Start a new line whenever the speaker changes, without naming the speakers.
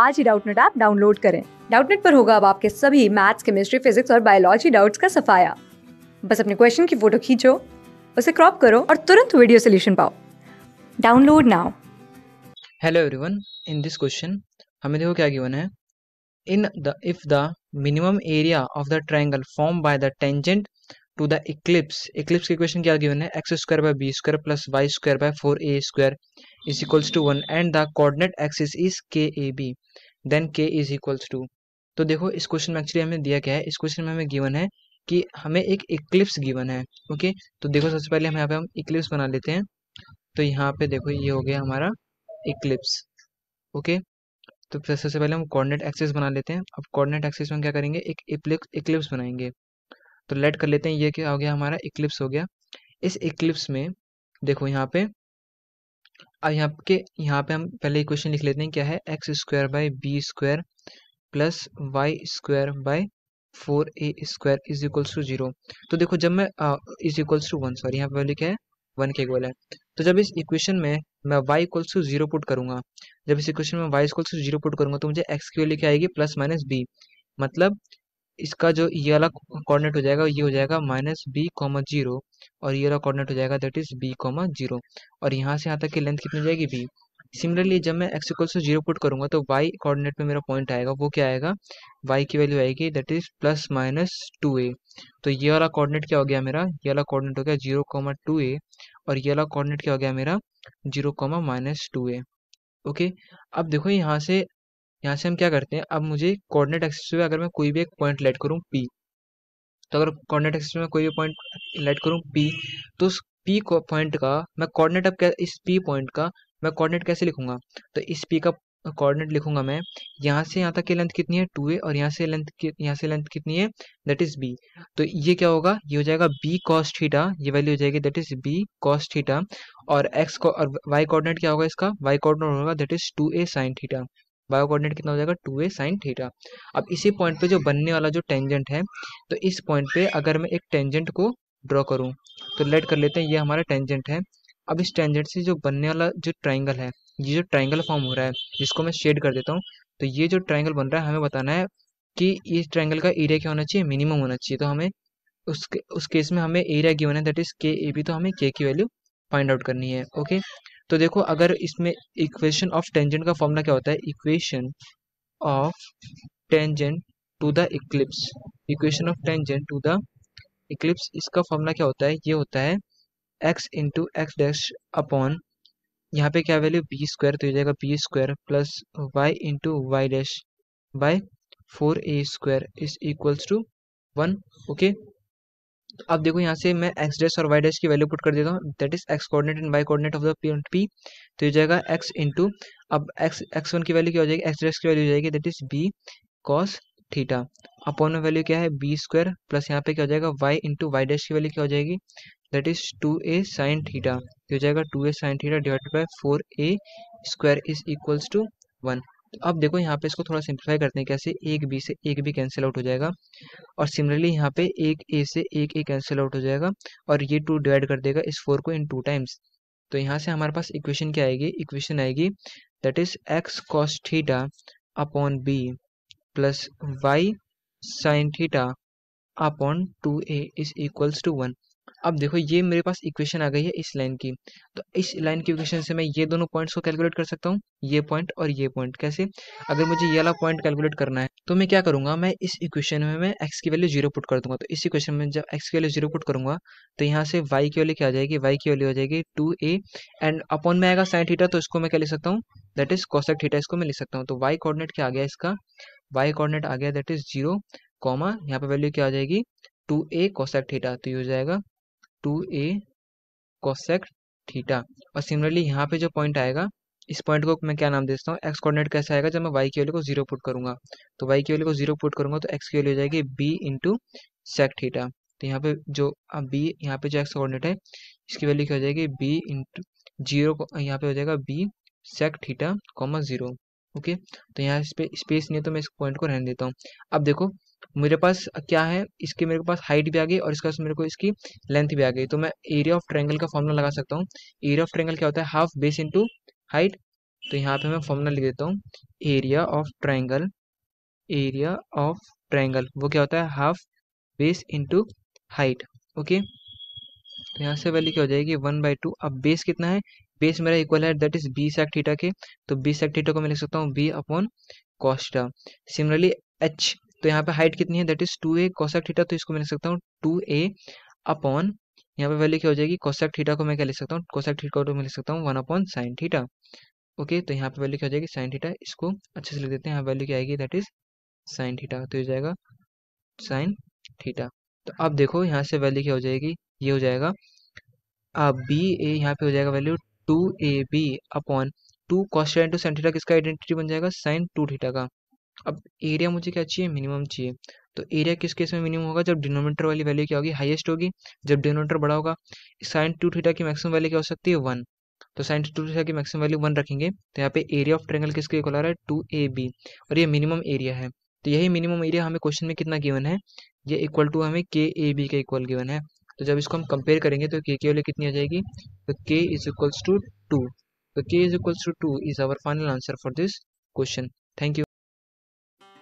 आज ही Doubtnut app download करें डाउटनेट पर होगा अब आपके सभी मैथ्स केमिस्ट्री फिजिक्स और बायोलॉजी डाउट्स का सफाया बस अपने क्वेश्चन की फोटो खींचो उसे क्रॉप करो और तुरंत वीडियो सोल्यूशन पाओ download now hello everyone in this question हमें देखो क्या गिवन है in the if the minimum area of the triangle form by the tangent to the ellipse ellipse की क्वेश्चन क्या गिवन है x square by b square plus y square by four a square is equals to one and the coordinate axis is k a b then k is equals to तो देखो इस question में actually हमें दिया क्या है इस question में हमें गिवन है कि हमें एक इक्लिप्स गिवन है ओके तो देखो सबसे पहले हम यहाँ पे हम इक्लिप्स बना लेते हैं तो यहाँ पे देखो ये हो गया हमारा इक्लिप्स ओके तो सबसे पहले हम कोऑर्डिनेट एक्सिस बना लेते हैं अब कोऑर्डिनेट एक्सिस में क्या करेंगे एक इक्लिप्स बनाएंगे तो लेट कर लेते हैं ये क्या हो गया हमारा इक्लिप्स हो गया इस इक्लिप्स में देखो यहाँ पे अब यहाँ के यहाँ पे हम पहले इक्वेशन लिख लेते हैं क्या है x square by b square plus y square by four a square is equals to zero तो देखो जब मैं is equals to one sorry यहाँ पे लिखे हैं वन के इक्वल है तो जब इस इक्वेशन में मैं y equals to zero put करूंगा जब इस इक्वेशन में y equals to zero put करूंगा तो मुझे एक्स की वैल्यू क्या आएगी प्लस माइनस बी मतलब इसका जो ये वाला कोऑर्डिनेट हो जाएगा ये हो जाएगा माइनस बी कॉमा जीरो और ये वाला कोऑर्डिनेट हो जाएगा that is b comma zero और यहाँ से यहाँ तक की लेंथ कितनी हो जाएगी बी सिमिलरली जब मैं एक्स इक्वल्स से जीरो पुट करूंगा तो वाई कोऑर्डिनेट पे मेरा पॉइंट आएगा वो क्या आएगा वाई की वैल्यू आएगी that is plus minus two a तो ये वाला कोऑर्डिनेट क्या हो गया मेरा ये वाला कोऑर्डिनेट हो गया जीरो कॉमा टू ए और ये वाला कोऑर्डिनेट क्या हो गया मेरा zero comma minus two a okay अब देखो यहाँ से यहाँ से हम क्या करते हैं अब मुझे कोऑर्डिनेट एक्सिस में अगर मैं कोई भी एक पॉइंट लेट करूँ पी तो अगर कोऑर्डिनेट एक्सिस में कोई भी पॉइंट लेट करूँ पी तो उस पी पॉइंट का मैं कोऑर्डिनेट अब क्या इस पी पॉइंट का मैं कोऑर्डिनेट कैसे लिखूंगा तो इस पी का कोऑर्डिनेट लिखूंगा मैं यहाँ से यहाँ तक की लेंथ कितनी है टू ए और यहाँ से लेंथ यहाँ से लेंथ कितनी है दैट इज बी तो ये क्या होगा ये हो जाएगा बी कॉस थीटा ये वैल्यू हो जाएगी that is b cos theta और एक्स और वाई कोऑर्डिनेट क्या होगा इसका वाई कोऑर्डिनेट होगा that is two a sine theta बायो कोऑर्डिनेट कितना हो जाएगा टू ए साइन थीटा अब इसी पॉइंट पे जो बनने वाला जो टेंजेंट है तो इस पॉइंट पे अगर मैं एक टेंजेंट को ड्रॉ करूँ तो लेट कर लेते हैं ये हमारा टेंजेंट है अब इस टेंजेंट से जो बनने वाला जो ट्राइंगल है ये जो ट्राइंगल फॉर्म हो रहा है जिसको मैं शेड कर देता हूँ तो ये जो ट्राइंगल बन रहा है हमें बताना है कि इस ट्राइंगल का एरिया क्या होना चाहिए मिनिमम होना चाहिए तो हमें उसके उस केस में हमें एरिया गिवन है that is k a B तो हमें के की वैल्यू फाइंड आउट करनी है ओके तो देखो अगर इसमें इक्वेशन ऑफ टेंजेंट का फॉर्मूला क्या होता है equation of tangent to the ellipse equation of tangent to the ellipse इसका फॉर्मूला क्या होता है ये होता है x into x dash upon यहाँ पे क्या वैल्यू बी स्क्वायर तो हो जाएगा b square plus y into y dash by four a square is equals to one okay तो अब देखो यहाँ से मैं एक्स डैश और वाई डैश की वैल्यू पुट कर देता हूँ that is x coordinate and y coordinate of the point p तो ये जाएगा एक्स इंटू अब एक्स एक्स वन की वैल्यू क्या हो जाएगी एक्स डैश की वैल्यू हो जाएगी that is b cos theta upon में वैल्यू क्या है बी स्क्वायर प्लस यहाँ पे क्या हो जाएगा वाई इंटू वाई डैश की वैल्यू क्या हो जाएगी that is two a sine theta हो जाएगा two a sine theta divided by four a square is equals to one तो अब देखो यहाँ पे इसको थोड़ा सिंप्लीफाई करते हैं कैसे एक बी से एक बी कैंसिल आउट हो जाएगा और सिमिलरली यहाँ पे एक ए से एक ए कैंसिल आउट हो जाएगा और ये टू डिवाइड कर देगा इस फोर को इन टू टाइम्स तो यहाँ से हमारे पास इक्वेशन क्या आएगी इक्वेशन आएगी that is x cos theta upon b plus y sine theta upon two a is equals to one अब देखो ये मेरे पास इक्वेशन आ गई है इस लाइन की तो इस लाइन की इक्वेशन से मैं ये दोनों पॉइंट्स को कैलकुलेट कर सकता हूँ ये पॉइंट और ये पॉइंट कैसे अगर मुझे ये वाला पॉइंट कैलकुलेट करना है तो मैं क्या करूँगा मैं इस इक्वेशन में मैं एक्स की वैल्यू जीरो पुट कर दूंगा तो इस इक्वेशन में जब एक्स की वैल्यू जीरो पुट करूंगा तो यहाँ से वाई की वैल्यू क्या आ जाएगी वाई की वैल्यू हो जाएगी टू ए एंड अपॉन में आएगा साइन थीटा तो इसको मैं क्या ले सकता हूँ दैट इज कॉसेक थीटा इसको मैं लिख सकता हूँ तो वाई कॉर्डिनेट क्या आ गया इसका वाई कॉर्डिनेट आ गया दैट इज जीरो कॉमा यहाँ पे वैल्यू क्या आ जाएगी टू ए कॉसेक थीटा तो ये हो जाएगा टू ए कोसेक थीटा और सिमिलरली यहाँ पे जो पॉइंट आएगा इस पॉइंट को मैं क्या नाम देता हूँ एक्स कोऑर्डिनेट कैसे आएगा जब मैं वाई की वैल्यू को जीरो पुट करूंगा तो वाई की वैल्यू को जीरो पुट करूंगा तो एक्स की वैल्यू हो जाएगी बी इंटू सेक थीटा तो यहाँ पे जो अब बी यहाँ पे जो एक्स कोऑर्डिनेट है इसकी वैल्यू क्या हो जाएगी बी इंटू जीरो यहाँ पे हो जाएगा b sec theta comma zero okay तो यहाँ स्पेस नहीं है तो मैं इस पॉइंट को रहने देता हूँ अब देखो मेरे पास क्या है इसके मेरे पास हाइट भी आ गई और इसके मेरे को इसकी लेंथ भी आ गई तो मैं एरिया ऑफ ट्रेंगल का फॉर्मूला लगा सकता हूँ एरिया ऑफ ट्रेंगल क्या होता है हाफ बेस इंटू हाइट तो यहाँ पे मैं फॉर्मूला लिख देता हूँ area of triangle area of triangle वो क्या होता है half base into height okay तो यहाँ से वैल्यू क्या हो जाएगी वन बाई टू अब बेस कितना है बेस मेरा इक्वल है that is b sec theta के तो बी सेक थीटा को मैं लिख सकता हूँ b upon cos theta similarly h तो यहाँ पे हाइट कितनी है that is two a cosec theta तो इसको मैं लिख सकता हूँ टू ए अपॉन यहाँ पे वैल्यू क्या हो जाएगी कॉसेक थीटा को मैं क्या लिख सकता हूँ कॉसेक थीटा को मैं लिख सकता हूँ one upon sine theta okay तो यहाँ पे वैल्यू क्या हो जाएगी साइन थीटा इसको अच्छे से लिख देते हैं यहाँ वैल्यू क्या आएगी दैट इज साइन थीटा तो ये जाएगा साइन थीटा तो अब देखो यहाँ से वैल्यू क्या हो जाएगी ये हो जाएगा अब बी ए यहाँ पे हो जाएगा value two a b upon two cos theta into sine theta किसका आइडेंटिटी बन जाएगा साइन टू थीटा का अब एरिया मुझे क्या चाहिए मिनिमम चाहिए तो एरिया किस केस में मिनिमम होगा जब डिनोमीटर वाली वैल्यू क्या होगी हाईएस्ट होगी जब डिनोमीटर बड़ा होगा साइन टू थीटा की मैक्सिमम वैल्यू क्या हो सकती है वन तो साइन टू थीटा की मैक्सिमम वैल्यू वन रखेंगे तो यहाँ पे एरिया ऑफ ट्रेंगल किसके आ रहा है टू ए बी और ये मिनिमम एरिया है तो यही मिनिमम एरिया हमें क्वेश्चन में कितना गिवन है ये इक्वल टू हमें के ए बी का इक्वल गिवन है तो जब इसको हम कंपेयर करेंगे तो के के वाली कितनी आ जाएगी तो k is equals to two तो k is equals to two is our final answer for this question thank you